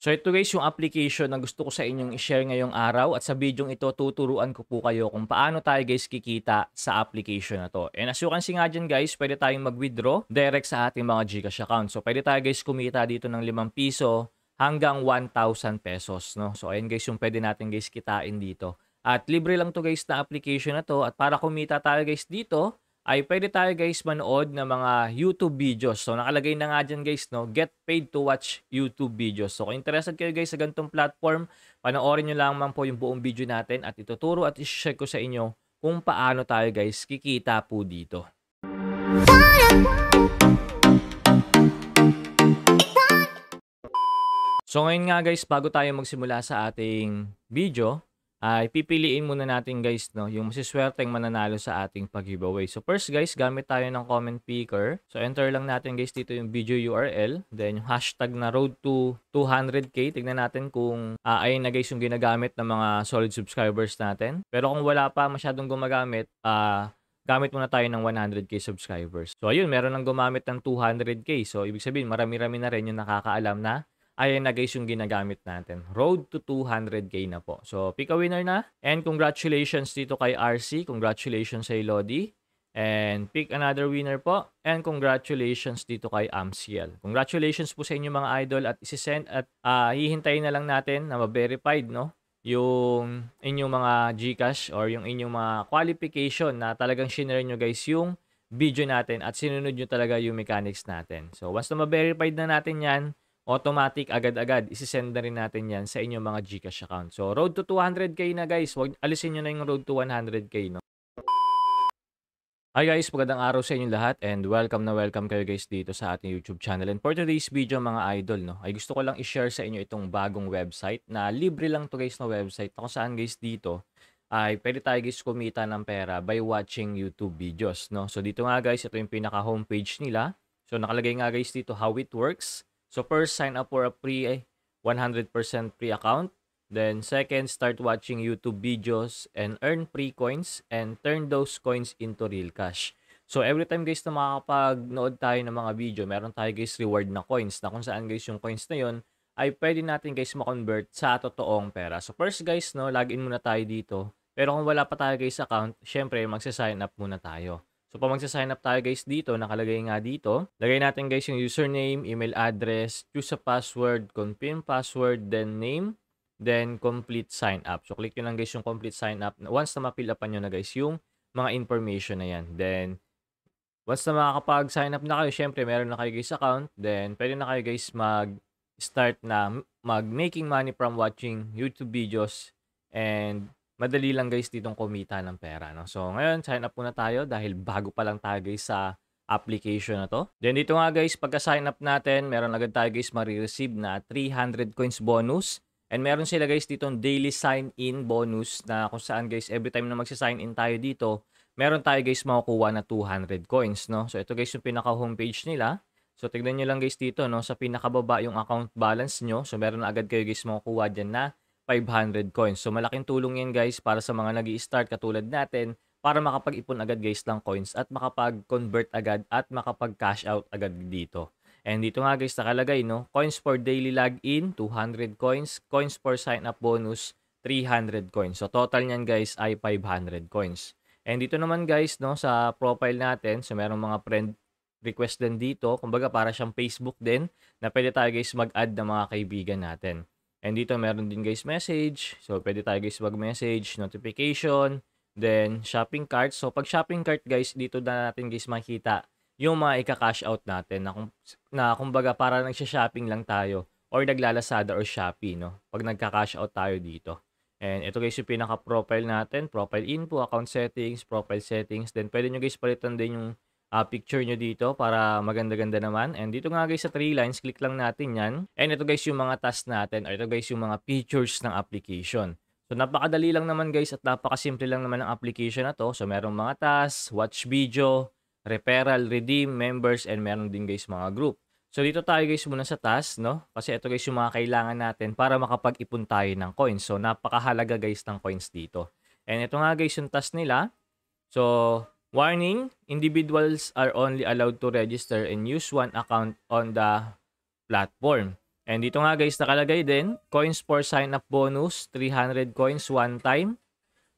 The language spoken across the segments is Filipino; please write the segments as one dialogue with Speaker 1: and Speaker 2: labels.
Speaker 1: So ito guys yung application na gusto ko sa inyong i-share ngayong araw at sa video ito tuturuan ko po kayo kung paano tayo guys kikita sa application na to. And as you can see nga dyan guys, pwede tayong mag-withdraw direct sa ating mga Gcash account. So pwede tayo guys kumita dito ng 5 piso hanggang 1,000 pesos. No? So ayan guys yung pwede natin guys kitain dito. At libre lang to guys na application na to at para kumita tayo guys dito, ay pwede tayo guys manood ng mga YouTube videos. So nakalagay na nga dyan guys, no? get paid to watch YouTube videos. So kung interested kayo guys sa ganitong platform, panoorin nyo lamang po yung buong video natin at ituturo at isi-share ko sa inyo kung paano tayo guys kikita po dito. So ngayon nga guys, bago tayo magsimula sa ating video, ay pipiliin muna natin guys no yung masiswerteng mananalo sa ating pag-giveaway. So first guys, gamit tayo ng comment picker. So enter lang natin guys dito yung video URL, then yung hashtag na road to 200k. Tignan natin kung uh, ayun na guys yung ginagamit ng mga solid subscribers natin. Pero kung wala pa masyadong gumagamit, uh, gamit muna tayo ng 100k subscribers. So ayun, meron nang gumamit ng 200k. So ibig sabihin, marami-rami na rin yung nakakaalam na ayan na guys yung ginagamit natin. Road to 200k na po. So, pick a winner na. And congratulations dito kay RC. Congratulations sa Lodi. And pick another winner po. And congratulations dito kay AmCL. Congratulations po sa inyo mga idol at isisend at uh, hihintayin na lang natin na ma-verified no yung inyong mga GCash or yung inyong mga qualification na talagang shinare nyo guys yung video natin at sinunod nyo talaga yung mechanics natin. So once na ma-verified na natin yan, automatic agad-agad, isisend na rin natin yan sa inyong mga Gcash account. So, road to 200k na guys. Wag, alisin nyo na yung road to 100k, no? Hi guys, magandang araw sa inyo lahat and welcome na welcome kayo guys dito sa ating YouTube channel. And for today's video mga idol, no, ay gusto ko lang i-share sa inyo itong bagong website na libre lang to guys na website na kung saan guys dito ay pwede tayo guys kumita ng pera by watching YouTube videos. No? So dito nga guys, ito yung pinaka homepage nila. So nakalagay nga guys dito how it works. So first, sign up for a free 100% eh, free account. Then second, start watching YouTube videos and earn free coins and turn those coins into real cash. So every time guys na makakapag-nood tayo ng mga video, meron tayo guys reward na coins na kung saan guys yung coins na yon ay pwede natin guys ma-convert sa totoong pera. So first guys, no, login muna tayo dito. Pero kung wala pa tayo guys account, syempre magsa-sign up muna tayo. So, pag magsa-sign up tayo guys dito, nakalagay nga dito. Lagay natin guys yung username, email address, choose a password, confirm password, then name, then complete sign up. So, click nyo lang guys yung complete sign up. Once na mapill upan nyo na guys yung mga information na yan. Then, once na makakapag-sign up na kayo, syempre meron na kayo guys account. Then, pwede na kayo guys mag-start na mag-making money from watching YouTube videos and madali lang guys ditong kumita ng pera. No? So ngayon, sign up muna tayo dahil bago pa lang tayo guys sa application na to. Then dito nga guys, pagka-sign up natin, meron agad tayo guys marireceive na 300 coins bonus. And meron sila guys dito daily sign-in bonus na kung saan guys, every time na magsa-sign-in tayo dito, meron tayo guys makukuha na 200 coins, no? So ito guys yung pinaka-homepage nila. So tignan nyo lang guys dito, no? Sa pinakababa yung account balance nyo. So meron agad kayo guys makukuha dyan na 500 coins. So malaking tulong yan guys para sa mga nag start katulad natin para makapag-ipon agad guys ng coins at makapag-convert agad at makapag-cash out agad dito. And dito nga guys nakalagay no, coins for daily login 200 coins, coins for sign up bonus 300 coins. So total niyan guys ay 500 coins. And dito naman guys no sa profile natin, so merong mga friend request din dito, kumbaga para siyang Facebook din na pwede tayo guys mag-add ng mga kaibigan natin. And dito meron din guys message. So pwede tayo guys mag-message, notification, then shopping cart. So pag shopping cart guys, dito na natin guys makita yung mga ika-cash out natin na, kung, na kumbaga para nagsha-shopping lang tayo or naglalasada or Shopee no. Pag nagka-cash out tayo dito. And ito guys yung pinaka-profile natin, profile info, account settings, profile settings. Then pwede nyo guys palitan din yung uh, picture nyo dito para maganda-ganda naman. And dito nga guys sa three lines, click lang natin yan. And ito guys yung mga tasks natin or ito guys yung mga features ng application. So napakadali lang naman guys at napakasimple lang naman ng application na to. So merong mga tasks, watch video, referral, redeem, members, and meron din guys mga group. So dito tayo guys muna sa task, no? Kasi ito guys yung mga kailangan natin para makapag-ipon tayo ng coins. So napakahalaga guys ng coins dito. And ito nga guys yung task nila. So Warning, individuals are only allowed to register and use one account on the platform. And dito nga guys, nakalagay din, coins for sign up bonus, 300 coins one time.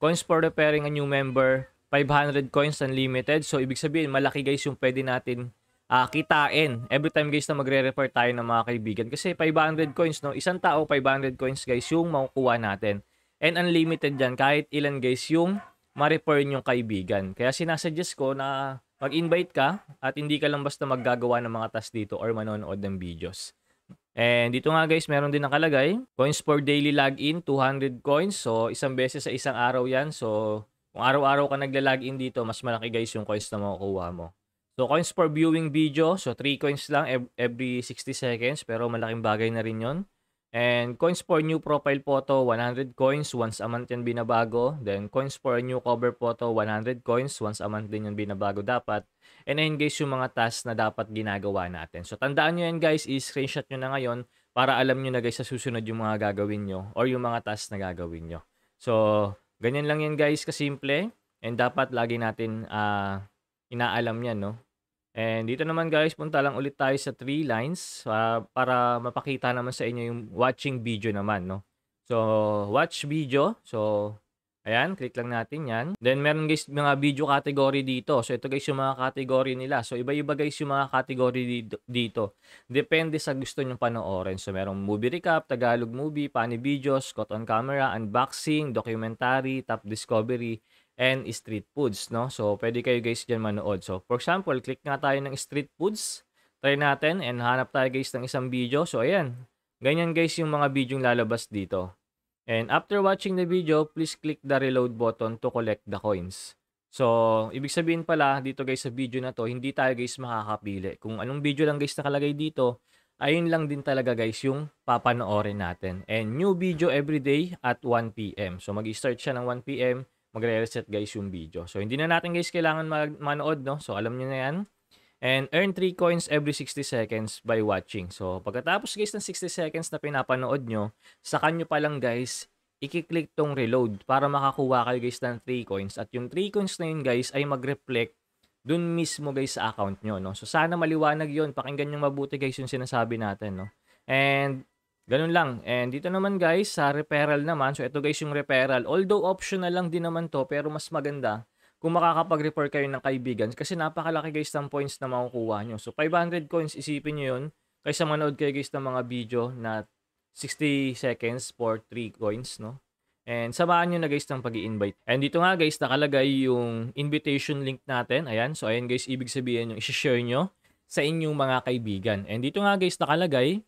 Speaker 1: Coins for repairing a new member, 500 coins unlimited. So ibig sabihin, malaki guys yung pwede natin uh, kitain. Every time guys na magre-refer tayo ng mga kaibigan. Kasi 500 coins, no? Isang tao, 500 coins guys yung makukuha natin. And unlimited yan, kahit ilan guys yung ma-referin yung kaibigan. Kaya sinasuggest ko na mag-invite ka at hindi ka lang basta maggagawa ng mga tasks dito or manonood ng videos. And dito nga guys, meron din nakalagay. Coins for daily login, 200 coins. So, isang beses sa isang araw yan. So, kung araw-araw ka nagla-login dito, mas malaki guys yung coins na makukuha mo. So, coins for viewing video. So, 3 coins lang every 60 seconds. Pero malaking bagay na rin yon And coins for new profile photo, 100 coins once a month yan binabago. Then coins for new cover photo, 100 coins once a month din yung binabago dapat. And ayun guys yung mga tasks na dapat ginagawa natin. So tandaan nyo yan guys, i-screenshot nyo na ngayon para alam nyo na guys sa susunod yung mga gagawin nyo or yung mga tasks na gagawin nyo. So ganyan lang yan guys, kasimple. And dapat lagi natin uh, inaalam yan no And dito naman guys, punta lang ulit tayo sa three lines uh, para mapakita naman sa inyo yung watching video naman, no? So, watch video. So, ayan, click lang natin yan. Then, meron guys mga video category dito. So, ito guys yung mga category nila. So, iba-iba guys yung mga category dito. Depende sa gusto nyong panoorin. So, merong movie recap, Tagalog movie, funny videos, caught camera, unboxing, documentary, top discovery, and street foods, no? So, pwede kayo guys dyan manood. So, for example, click nga tayo ng street foods. Try natin and hanap tayo guys ng isang video. So, ayan. Ganyan guys yung mga video yung lalabas dito. And after watching the video, please click the reload button to collect the coins. So, ibig sabihin pala, dito guys sa video na to, hindi tayo guys makakapili. Kung anong video lang guys nakalagay dito, ayun lang din talaga guys yung papanoorin natin. And new video every day at 1pm. So, mag-start siya ng 1pm magre-reset guys yung video. So hindi na natin guys kailangan manood no. So alam niyo na 'yan. And earn 3 coins every 60 seconds by watching. So pagkatapos guys ng 60 seconds na pinapanood nyo, sa kanyo pa lang guys, i-click tong reload para makakuha kayo guys ng 3 coins. At yung 3 coins na yun guys ay mag-reflect dun mismo guys sa account nyo. No? So sana maliwanag yun. Pakinggan nyo mabuti guys yung sinasabi natin. No? And Ganun lang. And dito naman guys, sa referral naman, so ito guys yung referral. Although optional lang din naman to, pero mas maganda kung makakapag-refer kayo ng kaibigan. Kasi napakalaki guys ng points na makukuha nyo. So 500 coins, isipin nyo yun. Kaysa manood kayo guys ng mga video na 60 seconds for 3 coins, no? And samahan nyo na guys ng pag invite And dito nga guys, nakalagay yung invitation link natin. Ayan, so ayan guys, ibig sabihin yung isishare nyo sa inyong mga kaibigan. And dito nga guys, nakalagay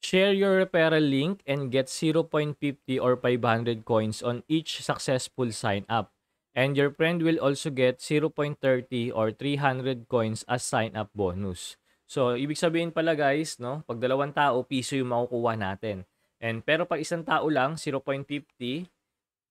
Speaker 1: Share your referral link and get 0.50 or 500 coins on each successful sign up. And your friend will also get 0.30 or 300 coins as sign up bonus. So, ibig sabihin pala guys, no, pag dalawang tao, piso yung makukuha natin. And pero pag isang tao lang, 0.50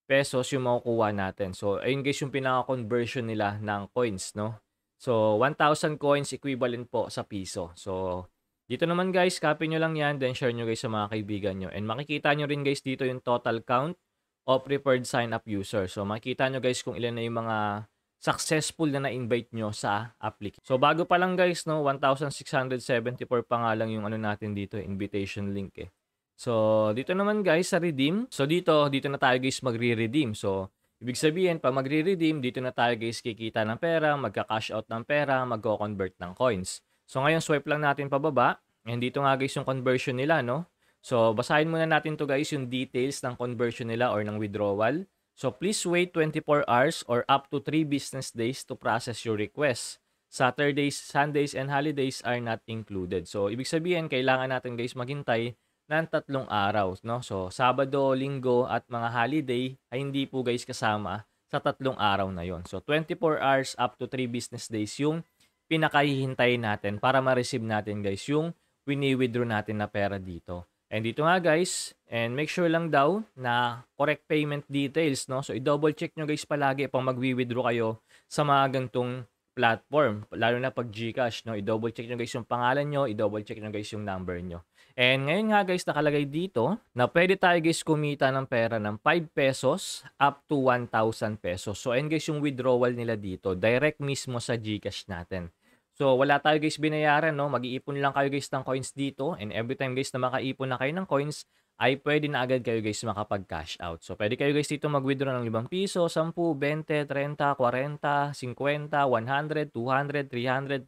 Speaker 1: pesos yung makukuha natin. So, ayun guys yung pinaka-conversion nila ng coins, no? So, 1,000 coins equivalent po sa piso. So, dito naman guys, copy nyo lang yan, then share nyo guys sa mga kaibigan nyo. And makikita nyo rin guys dito yung total count of preferred sign up users. So makikita nyo guys kung ilan na yung mga successful na na-invite nyo sa application. So bago pa lang guys, no, 1,674 pa nga lang yung ano natin dito, invitation link eh. So dito naman guys sa redeem. So dito, dito na tayo guys magre-redeem. So Ibig sabihin, pa magre-redeem, dito na tayo guys kikita ng pera, magka-cash out ng pera, magko-convert ng coins. So ngayon swipe lang natin pababa. And dito nga guys yung conversion nila no. So basahin muna natin to guys yung details ng conversion nila or ng withdrawal. So please wait 24 hours or up to 3 business days to process your request. Saturdays, Sundays, and holidays are not included. So, ibig sabihin, kailangan natin guys maghintay ng tatlong araw. No? So, Sabado, Linggo, at mga holiday ay hindi po guys kasama sa tatlong araw na yon. So, 24 hours up to 3 business days yung pinakahihintay natin para ma-receive natin guys yung wini-withdraw natin na pera dito. And dito nga guys, and make sure lang daw na correct payment details, no? So i-double check nyo guys palagi pag magwi-withdraw kayo sa mga ganitong platform, lalo na pag GCash, no? I-double check nyo guys yung pangalan nyo, i-double check nyo guys yung number nyo. And ngayon nga guys, nakalagay dito na pwede tayo guys kumita ng pera ng 5 pesos up to 1,000 pesos. So and guys, yung withdrawal nila dito, direct mismo sa GCash natin. So, wala tayo guys binayaran, no? Mag-iipon lang kayo guys ng coins dito. And every time guys na makaipon na kayo ng coins, ay pwede na agad kayo guys makapag-cash out. So, pwede kayo guys dito mag-withdraw ng 5 piso, 10, 20, 30, 40, 50, 100, 200,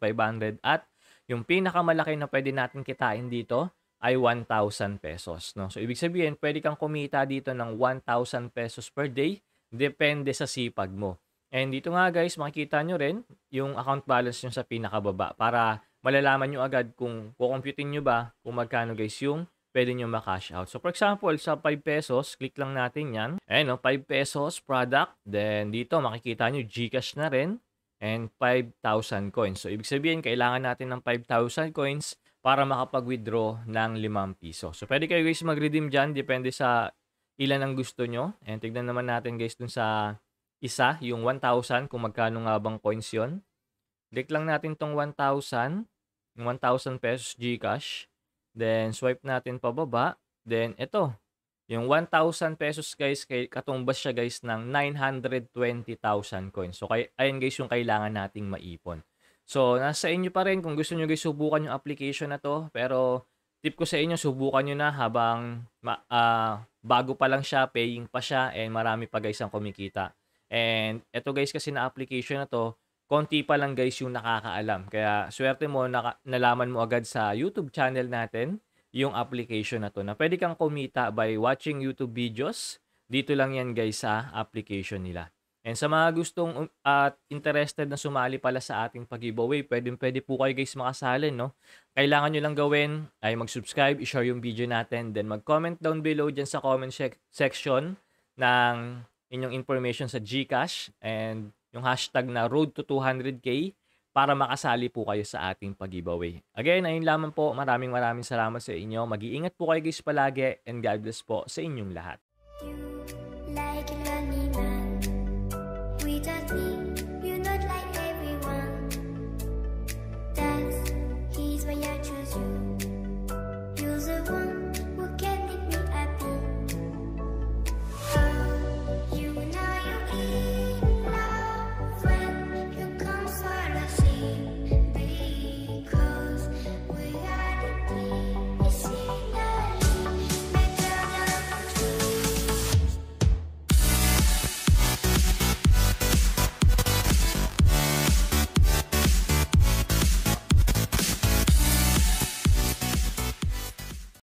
Speaker 1: 300, 500, at yung pinakamalaki na pwede natin kitain dito ay 1,000 pesos. No? So, ibig sabihin, pwede kang kumita dito ng 1,000 pesos per day depende sa sipag mo. And dito nga guys, makikita nyo rin yung account balance nyo sa pinakababa para malalaman nyo agad kung kukomputin nyo ba kung magkano guys yung pwede nyo ma-cash out. So for example, sa 5 pesos, click lang natin yan. Ayan no, 5 pesos product. Then dito makikita nyo Gcash na rin and 5,000 coins. So ibig sabihin, kailangan natin ng 5,000 coins para makapag-withdraw ng 5 piso. So pwede kayo guys mag-redeem dyan depende sa ilan ang gusto nyo. And tignan naman natin guys dun sa isa, yung 1,000, kung magkano nga bang coins yon. Click lang natin tong 1,000, yung 1,000 pesos Gcash. Then, swipe natin pababa. Then, ito, yung 1,000 pesos guys, katumbas siya guys ng 920,000 coins. So, kay, ayun guys yung kailangan nating maipon. So, nasa inyo pa rin kung gusto nyo guys subukan yung application na to. Pero, tip ko sa inyo, subukan nyo na habang ma, uh, bago pa lang siya, paying pa siya, and marami pa guys ang kumikita. And eto guys kasi na application na to, konti pa lang guys yung nakakaalam. Kaya swerte mo naka, nalaman mo agad sa YouTube channel natin yung application na to na pwede kang kumita by watching YouTube videos. Dito lang yan guys sa application nila. And sa mga gustong um, at uh, interested na sumali pala sa ating pag-giveaway, pwede, pwede po kayo guys makasalin, no? Kailangan nyo lang gawin ay mag-subscribe, i-share yung video natin, then mag-comment down below dyan sa comment section ng inyong information sa GCash and yung hashtag na road to 200k para makasali po kayo sa ating pag-giveaway. Again, ayun lamang po. Maraming maraming salamat sa inyo. Mag-iingat po kayo guys palagi and God bless po sa inyong lahat.